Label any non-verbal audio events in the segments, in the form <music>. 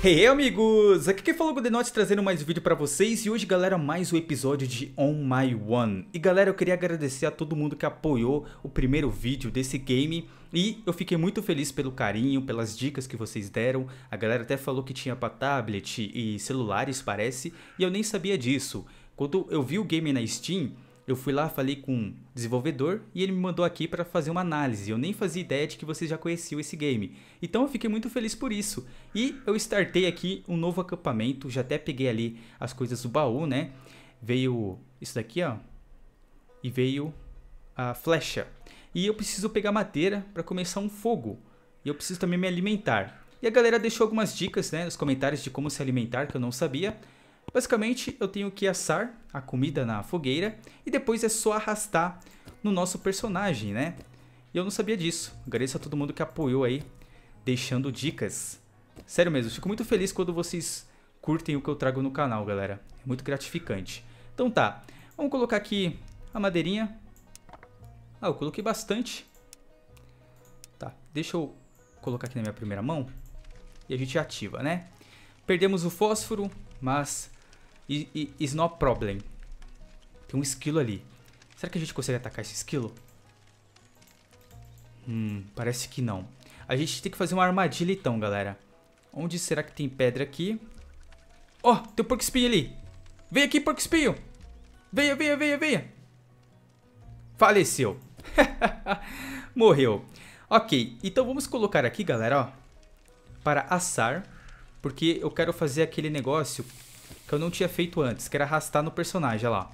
Hey amigos, aqui quem falou com é o Denote trazendo mais um vídeo pra vocês e hoje galera mais um episódio de On My One. E galera eu queria agradecer a todo mundo que apoiou o primeiro vídeo desse game e eu fiquei muito feliz pelo carinho, pelas dicas que vocês deram, a galera até falou que tinha pra tablet e celulares parece e eu nem sabia disso. Quando eu vi o game na Steam eu fui lá, falei com um desenvolvedor e ele me mandou aqui para fazer uma análise. Eu nem fazia ideia de que você já conhecia esse game. Então eu fiquei muito feliz por isso. E eu startei aqui um novo acampamento, já até peguei ali as coisas do baú, né? Veio isso daqui, ó. E veio a flecha. E eu preciso pegar madeira para começar um fogo. E eu preciso também me alimentar. E a galera deixou algumas dicas, né, nos comentários de como se alimentar que eu não sabia. Basicamente, eu tenho que assar a comida na fogueira e depois é só arrastar no nosso personagem, né? E eu não sabia disso. Agradeço a todo mundo que apoiou aí, deixando dicas. Sério mesmo, fico muito feliz quando vocês curtem o que eu trago no canal, galera. É muito gratificante. Então tá, vamos colocar aqui a madeirinha. Ah, eu coloquei bastante. Tá, deixa eu colocar aqui na minha primeira mão. E a gente ativa, né? Perdemos o fósforo, mas e is no problem. Tem um esquilo ali. Será que a gente consegue atacar esse esquilo? Hum, parece que não. A gente tem que fazer uma armadilha então, galera. Onde será que tem pedra aqui? Ó, oh, tem um porco espinho ali. Vem aqui, porco espinho. Venha, venha, venha, venha. Faleceu. <laughs> Morreu. Ok, então vamos colocar aqui, galera, ó. Para assar. Porque eu quero fazer aquele negócio que eu não tinha feito antes, que era arrastar no personagem, olha lá.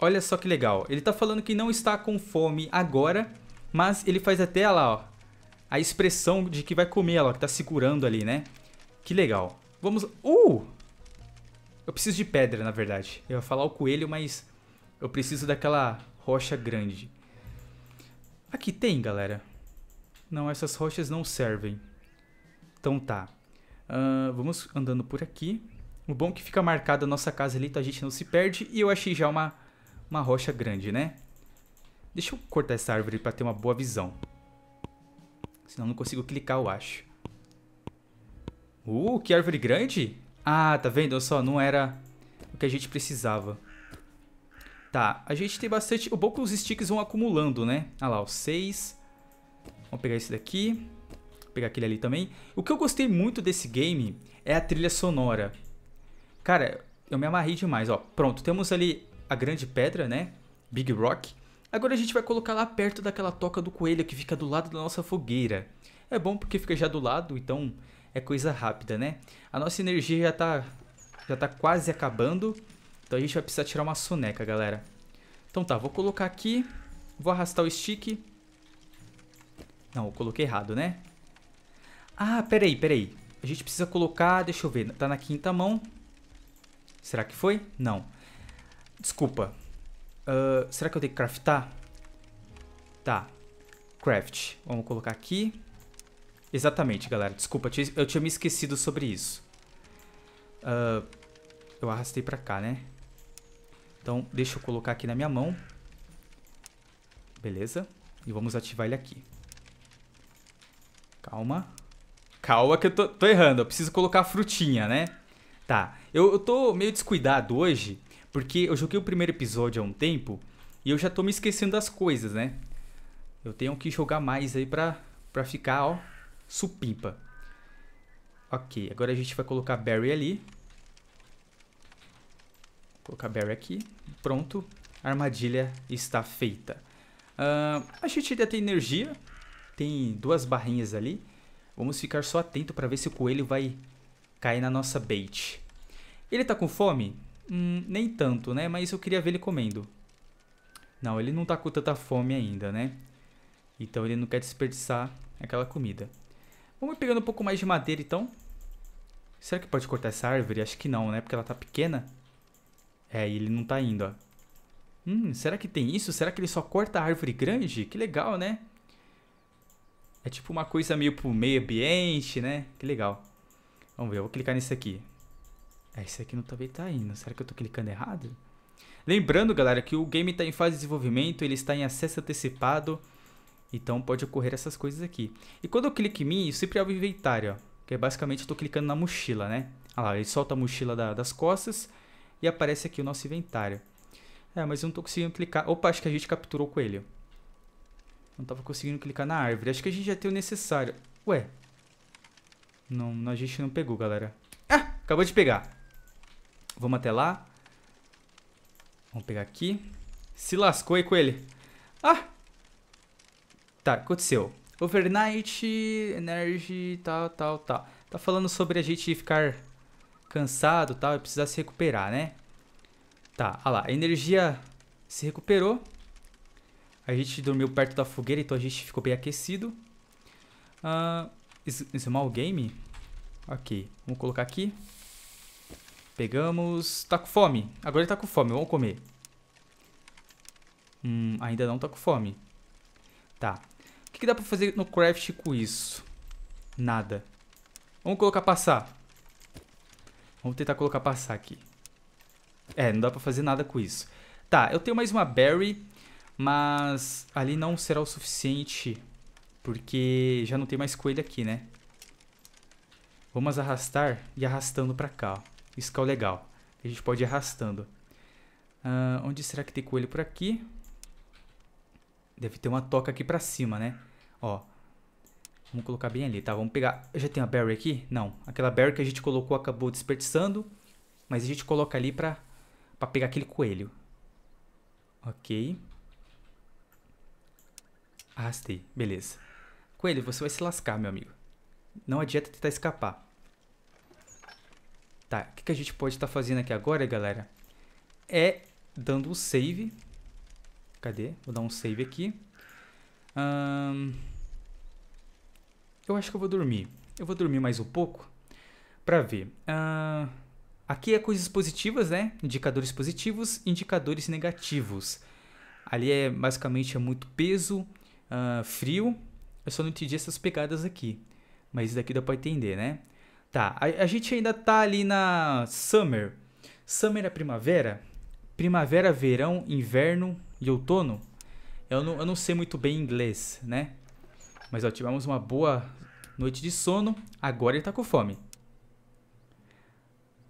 Olha só que legal. Ele tá falando que não está com fome agora, mas ele faz até, olha lá, ó, a expressão de que vai comer, olha lá, que tá segurando ali, né? Que legal. Vamos... Uh! Eu preciso de pedra, na verdade. Eu ia falar o coelho, mas eu preciso daquela rocha grande. Aqui tem, galera. Não, essas rochas não servem. Então tá. Uh, vamos andando por aqui. O bom é que fica marcada a nossa casa ali, então a gente não se perde. E eu achei já uma, uma rocha grande, né? Deixa eu cortar essa árvore para ter uma boa visão. Senão não consigo clicar, eu acho. Uh, que árvore grande! Ah, tá vendo? Olha só, não era o que a gente precisava. Tá, a gente tem bastante... O bom que os sticks vão acumulando, né? Ah lá, os seis. Vamos pegar esse daqui. Vou pegar aquele ali também. O que eu gostei muito desse game é a trilha sonora. Cara, eu me amarrei demais, ó. Pronto, temos ali a grande pedra, né? Big Rock. Agora a gente vai colocar lá perto daquela toca do coelho que fica do lado da nossa fogueira. É bom porque fica já do lado, então é coisa rápida, né? A nossa energia já tá, já tá quase acabando, então a gente vai precisar tirar uma soneca, galera. Então tá, vou colocar aqui, vou arrastar o stick. Não, eu coloquei errado, né? Ah, peraí, peraí. A gente precisa colocar, deixa eu ver, tá na quinta mão. Será que foi? Não. Desculpa. Uh, será que eu tenho que craftar? Tá. Craft. Vamos colocar aqui. Exatamente, galera. Desculpa, eu tinha me esquecido sobre isso. Uh, eu arrastei pra cá, né? Então, deixa eu colocar aqui na minha mão. Beleza. E vamos ativar ele aqui. Calma. Calma que eu tô, tô errando. Eu preciso colocar a frutinha, né? Tá. Eu, eu tô meio descuidado hoje, porque eu joguei o primeiro episódio há um tempo e eu já tô me esquecendo das coisas, né? Eu tenho que jogar mais aí pra, pra ficar, ó, supimpa. Ok, agora a gente vai colocar Barry ali. colocar Barry aqui. Pronto, a armadilha está feita. Uh, a gente ainda tem energia. Tem duas barrinhas ali. Vamos ficar só atento para ver se o coelho vai cair na nossa bait. Ele tá com fome? Hum, nem tanto, né? Mas eu queria ver ele comendo. Não, ele não tá com tanta fome ainda, né? Então ele não quer desperdiçar aquela comida. Vamos pegando um pouco mais de madeira, então. Será que pode cortar essa árvore? Acho que não, né? Porque ela tá pequena. É, e ele não tá indo, ó. Hum, será que tem isso? Será que ele só corta a árvore grande? Que legal, né? É tipo uma coisa meio pro meio ambiente, né? Que legal. Vamos ver, eu vou clicar nesse aqui. É, isso aqui não também tá, tá indo. Será que eu tô clicando errado? Lembrando, galera, que o game está em fase de desenvolvimento, ele está em acesso antecipado, então pode ocorrer essas coisas aqui. E quando eu clico em mim, eu sempre abro o inventário, ó, que é basicamente estou clicando na mochila, né? Ah lá, ele solta a mochila da, das costas e aparece aqui o nosso inventário. É, mas eu não tô conseguindo clicar. Opa, acho que a gente capturou o coelho. Não tava conseguindo clicar na árvore. Acho que a gente já tem o necessário. Ué. Não, a gente não pegou, galera. Ah, acabou de pegar. Vamos até lá. Vamos pegar aqui. Se lascou aí com ele. Ah! Tá, aconteceu. Overnight, energy, tal, tal, tal. Tá falando sobre a gente ficar cansado tal, e precisar se recuperar, né? Tá, olha ah lá. A energia se recuperou. A gente dormiu perto da fogueira, então a gente ficou bem aquecido. Uh, ah, small é game? Ok, vamos colocar aqui. Pegamos... Tá com fome. Agora ele tá com fome. Vamos comer. Hum, ainda não tá com fome. Tá. O que, que dá pra fazer no craft com isso? Nada. Vamos colocar passar. Vamos tentar colocar passar aqui. É, não dá pra fazer nada com isso. Tá, eu tenho mais uma berry, mas ali não será o suficiente, porque já não tem mais coelho aqui, né? Vamos arrastar e arrastando pra cá, ó. Isso que é o legal. A gente pode ir arrastando. Uh, onde será que tem coelho por aqui? Deve ter uma toca aqui pra cima, né? Ó. Vamos colocar bem ali, tá? Vamos pegar... já tem a berry aqui? Não. Aquela berry que a gente colocou acabou desperdiçando. Mas a gente coloca ali pra, pra pegar aquele coelho. Ok. Arrastei. Beleza. Coelho, você vai se lascar, meu amigo. Não adianta tentar escapar. Tá, o que, que a gente pode estar tá fazendo aqui agora, galera? É dando o save. Cadê? Vou dar um save aqui. Hum, eu acho que eu vou dormir. Eu vou dormir mais um pouco para ver. aqui é coisas positivas, né? Indicadores positivos, indicadores negativos. Ali é basicamente é muito peso, frio. Eu só não entendi essas pegadas aqui. Mas isso daqui dá para entender, né? Tá, a, a gente ainda tá ali na summer. Summer é primavera? Primavera, verão, inverno e outono? Eu não, eu não sei muito bem inglês, né? Mas ó, tivemos uma boa noite de sono, agora ele tá com fome.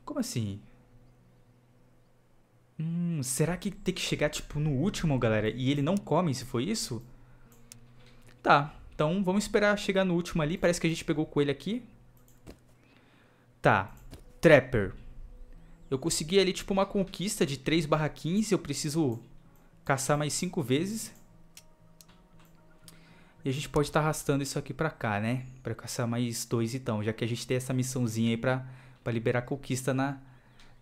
Como assim? Hum, será que tem que chegar, tipo, no último, galera? E ele não come, se foi isso? Tá, então vamos esperar chegar no último ali. Parece que a gente pegou o coelho aqui. Tá. Trapper. Eu consegui ali, tipo, uma conquista de 3 barra 15. Eu preciso caçar mais 5 vezes. E a gente pode estar tá arrastando isso aqui pra cá, né? Pra caçar mais 2, então. Já que a gente tem essa missãozinha aí pra, pra liberar conquista na,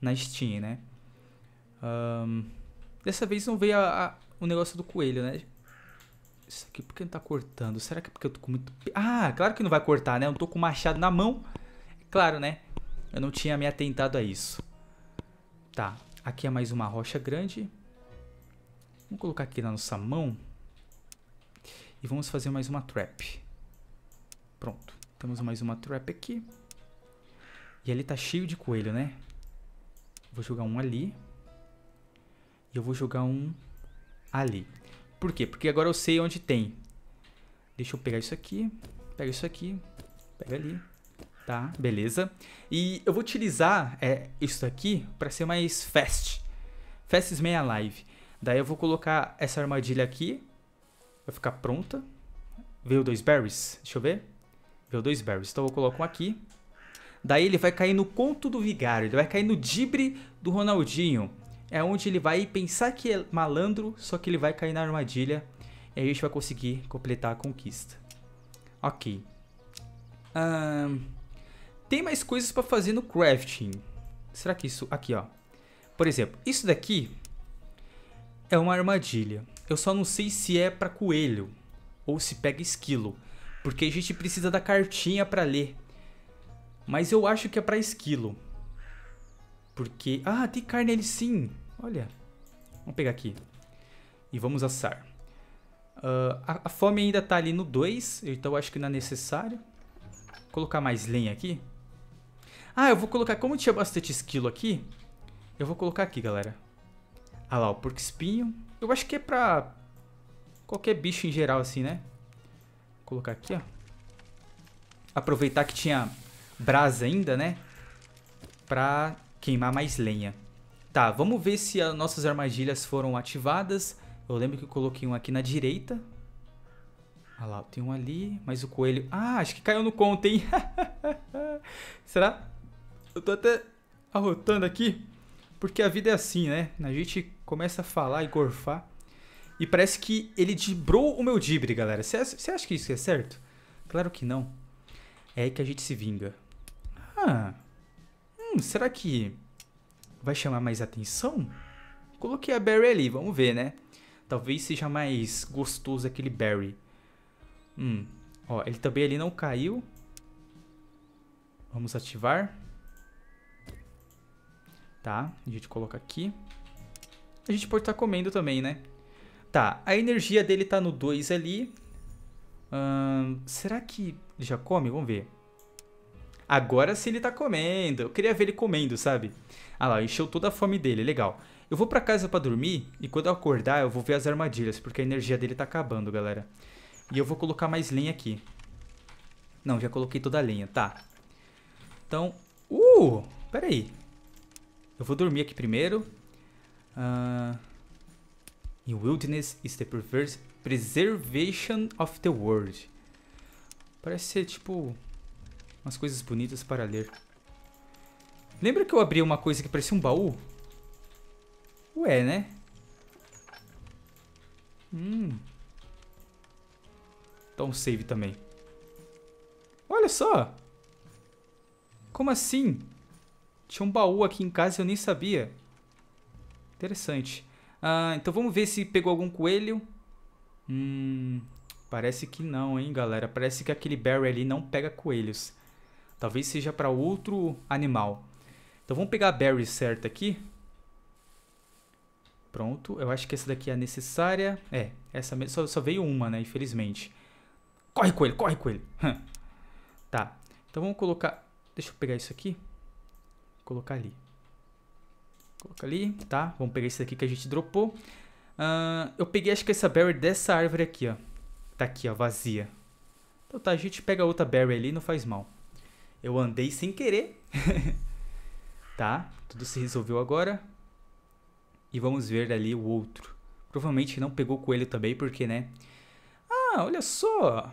na Steam, né? Um, dessa vez não veio a, a, o negócio do coelho, né? Isso aqui por que não tá cortando? Será que é porque eu tô com muito... Ah, claro que não vai cortar, né? Eu não tô com o machado na mão. É claro, né? Eu não tinha me atentado a isso. Tá, aqui é mais uma rocha grande. Vamos colocar aqui na nossa mão. E vamos fazer mais uma trap. Pronto, temos mais uma trap aqui. E ali tá cheio de coelho, né? Vou jogar um ali. E eu vou jogar um ali. Por quê? Porque agora eu sei onde tem. Deixa eu pegar isso aqui. Pega isso aqui. Pega ali tá? Beleza? E eu vou utilizar é, isso aqui para ser mais fast. Fast meia live. Daí eu vou colocar essa armadilha aqui. Vai ficar pronta. Veio dois berries. Deixa eu ver. Veio dois berries. Então eu coloco um aqui. Daí ele vai cair no conto do vigário. Ele vai cair no dibre do Ronaldinho. É onde ele vai pensar que é malandro, só que ele vai cair na armadilha. E aí a gente vai conseguir completar a conquista. Ok. Ahn... Um... Tem mais coisas para fazer no crafting. Será que isso... Aqui, ó. Por exemplo, isso daqui é uma armadilha. Eu só não sei se é para coelho ou se pega esquilo, porque a gente precisa da cartinha para ler. Mas eu acho que é para esquilo. Porque ah, tem carne ali sim. Olha. Vamos pegar aqui. E vamos assar. Uh, a, a, fome ainda tá ali no 2, então acho que não é necessário. Vou colocar mais lenha aqui. Ah, eu vou colocar... Como tinha bastante esquilo aqui, eu vou colocar aqui, galera. Ah lá, o porco espinho. Eu acho que é pra qualquer bicho em geral, assim, né? Vou colocar aqui, ó. Aproveitar que tinha brasa ainda, né? Pra queimar mais lenha. Tá, vamos ver se as nossas armadilhas foram ativadas. Eu lembro que eu coloquei um aqui na direita. Ah lá, tem um ali, mas o coelho... Ah, acho que caiu no conto, hein? <laughs> Será? Eu tô até arrotando aqui, porque a vida é assim, né? A gente começa a falar e gorfar. E parece que ele dibrou o meu dibre, galera. Você acha que isso é certo? Claro que não. É aí que a gente se vinga. Ah. Hum, será que vai chamar mais atenção? Coloquei a Barry ali, vamos ver, né? Talvez seja mais gostoso aquele Barry. Hum. Ó, ele também ali não caiu. Vamos ativar. Tá? A gente coloca aqui. A gente pode estar tá comendo também, né? Tá, a energia dele tá no 2 ali. Hum, será que ele já come? Vamos ver. Agora sim ele tá comendo. Eu queria ver ele comendo, sabe? Ah lá, encheu toda a fome dele, legal. Eu vou pra casa pra dormir e quando eu acordar eu vou ver as armadilhas, porque a energia dele tá acabando, galera. E eu vou colocar mais lenha aqui. Não, já coloquei toda a lenha, tá. Então... Uh! Pera aí. Eu vou dormir aqui primeiro. Uh, ah, in wilderness is the preservation of the world. Parece ser, tipo, umas coisas bonitas para ler. Lembra que eu abri uma coisa que parecia um baú? Ué, né? Hum. Dá então, um save também. Olha só! Como assim? Tinha um baú aqui em casa e eu nem sabia. Interessante. Ah, então vamos ver se pegou algum coelho. Hum, parece que não, hein, galera. Parece que aquele berry ali não pega coelhos. Talvez seja para outro animal. Então vamos pegar a berry certa aqui. Pronto, eu acho que essa daqui é necessária. É, essa só, só veio uma, né, infelizmente. Corre, coelho, corre, coelho. tá, então vamos colocar... Deixa eu pegar isso aqui colocar ali. Coloca ali, tá? Vamos pegar esse daqui que a gente dropou. Uh, eu peguei, acho que essa berry dessa árvore aqui, ó. Tá aqui, ó, vazia. Então tá, a gente pega outra berry ali, não faz mal. Eu andei sem querer. <laughs> tá, tudo se resolveu agora. E vamos ver ali o outro. Provavelmente não pegou o coelho também, porque, né? Ah, olha só!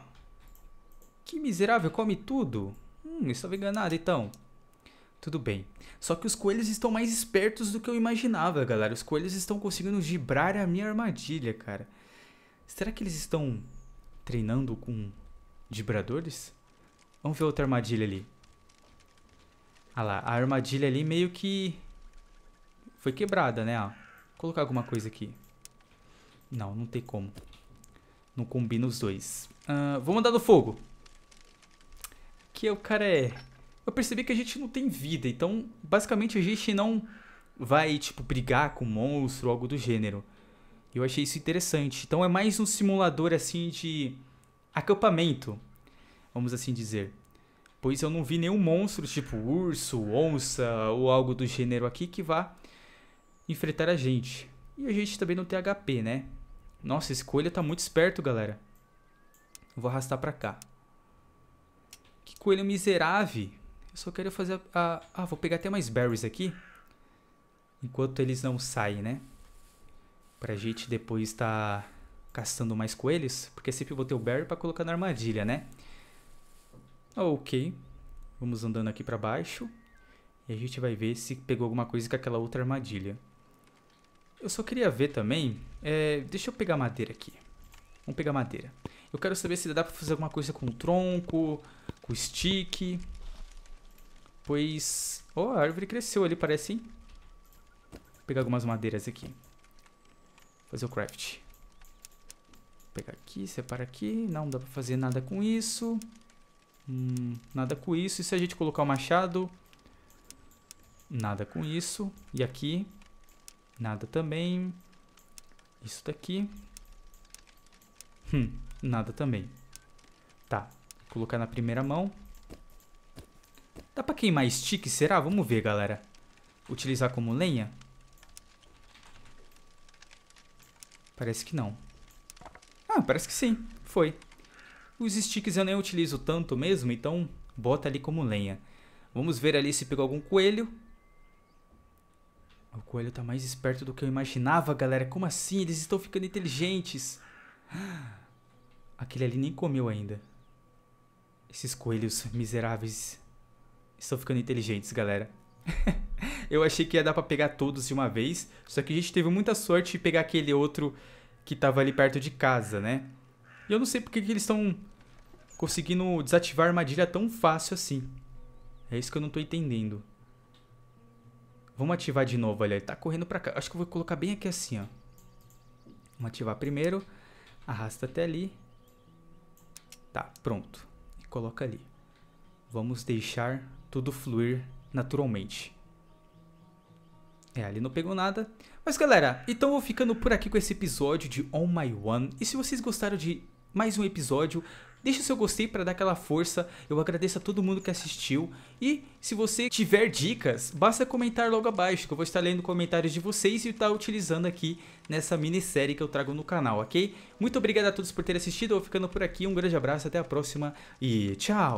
Que miserável, come tudo. Hum, estava enganado, então. Tudo bem. Só que os coelhos estão mais espertos do que eu imaginava, galera. Os coelhos estão conseguindo gibrar a minha armadilha, cara. Será que eles estão treinando com vibradores? Vamos ver outra armadilha ali. Ah lá, a armadilha ali meio que foi quebrada, né? vou colocar alguma coisa aqui. Não, não tem como. Não combina os dois. Uh, vou mandar no fogo. Que é o cara é eu percebi que a gente não tem vida. Então, basicamente, a gente não vai, tipo, brigar com monstro ou algo do gênero. Eu achei isso interessante. Então, é mais um simulador, assim, de acampamento, vamos assim dizer. Pois eu não vi nenhum monstro, tipo urso, onça ou algo do gênero aqui que vá enfrentar a gente. E a gente também não tem HP, né? Nossa, esse escolha tá muito esperto, galera. Vou arrastar pra cá. Que coelho miserável. Eu só quero fazer a, a... Ah, vou pegar até mais berries aqui. Enquanto eles não saem, né? Pra gente depois estar tá caçando mais coelhos. Porque sempre vou ter o berry pra colocar na armadilha, né? Ok. Vamos andando aqui pra baixo. E a gente vai ver se pegou alguma coisa com aquela outra armadilha. Eu só queria ver também... É... deixa eu pegar madeira aqui. Vamos pegar madeira. Eu quero saber se dá pra fazer alguma coisa com o tronco, com o stick. Pois... Oh, a árvore cresceu ali, parece, hein? Vou pegar algumas madeiras aqui. Fazer o craft. Vou pegar aqui, separa aqui. Não dá pra fazer nada com isso. Hum, nada com isso. E se a gente colocar o machado? Nada com isso. E aqui? Nada também. Isso daqui. Hum, nada também. Tá. Vou colocar na primeira mão. Dá pra queimar stick, será? Vamos ver, galera. Utilizar como lenha? Parece que não. Ah, parece que sim. Foi. Os sticks eu nem utilizo tanto mesmo, então bota ali como lenha. Vamos ver ali se pegou algum coelho. O coelho tá mais esperto do que eu imaginava, galera. Como assim? Eles estão ficando inteligentes. <gasps> Aquele ali nem comeu ainda. Esses coelhos miseráveis Estão ficando inteligentes, galera. <laughs> eu achei que ia dar pra pegar todos de uma vez, só que a gente teve muita sorte de pegar aquele outro que tava ali perto de casa, né? E eu não sei porque que eles estão conseguindo desativar a armadilha tão fácil assim. É isso que eu não tô entendendo. Vamos ativar de novo, olha. Ele tá correndo pra cá. Acho que eu vou colocar bem aqui assim, ó. Vamos ativar primeiro. Arrasta até ali. Tá, pronto. E coloca ali. Vamos deixar tudo fluir naturalmente. É, ali não pegou nada. Mas galera, então vou ficando por aqui com esse episódio de On My One. E se vocês gostaram de mais um episódio, deixa o seu gostei para dar aquela força. Eu agradeço a todo mundo que assistiu. E se você tiver dicas, basta comentar logo abaixo, que eu vou estar lendo comentários de vocês e estar tá utilizando aqui nessa minissérie que eu trago no canal, ok? Muito obrigado a todos por terem assistido. Eu vou ficando por aqui. Um grande abraço, até a próxima e tchau!